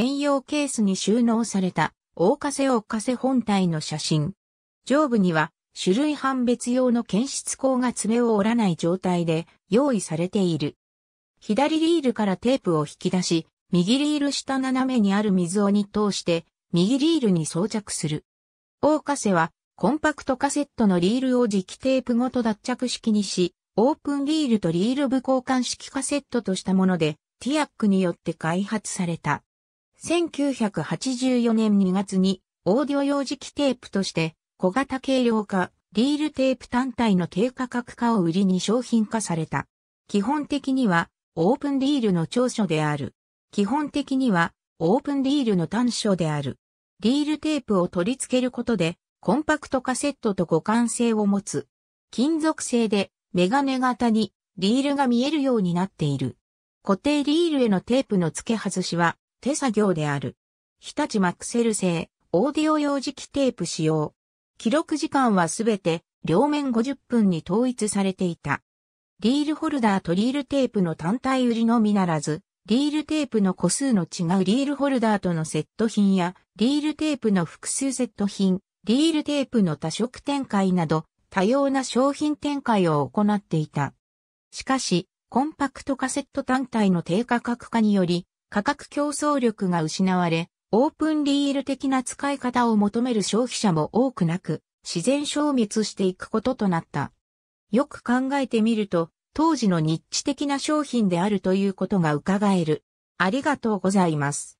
専用ケースに収納された、大風大セ。本体の写真。上部には、種類判別用の検出口が爪を折らない状態で用意されている。左リールからテープを引き出し、右リール下斜めにある水をに通して、右リールに装着する。大カセは、コンパクトカセットのリールを磁気テープごと脱着式にし、オープンリールとリール部交換式カセットとしたもので、ティアックによって開発された。1984年2月にオーディオ用磁気テープとして小型軽量化、リールテープ単体の低価格化を売りに商品化された。基本的にはオープンリールの長所である。基本的にはオープンリールの短所である。リールテープを取り付けることでコンパクトカセットと互換性を持つ。金属製でメガネ型にリールが見えるようになっている。固定リールへのテープの付け外しは手作業である。日立マクセル製、オーディオ用磁気テープ使用。記録時間はすべて両面50分に統一されていた。リールホルダーとリールテープの単体売りのみならず、リールテープの個数の違うリールホルダーとのセット品や、リールテープの複数セット品、リールテープの多色展開など、多様な商品展開を行っていた。しかし、コンパクトカセット単体の低価格化により、価格競争力が失われ、オープンリール的な使い方を求める消費者も多くなく、自然消滅していくこととなった。よく考えてみると、当時のニッチ的な商品であるということが伺える。ありがとうございます。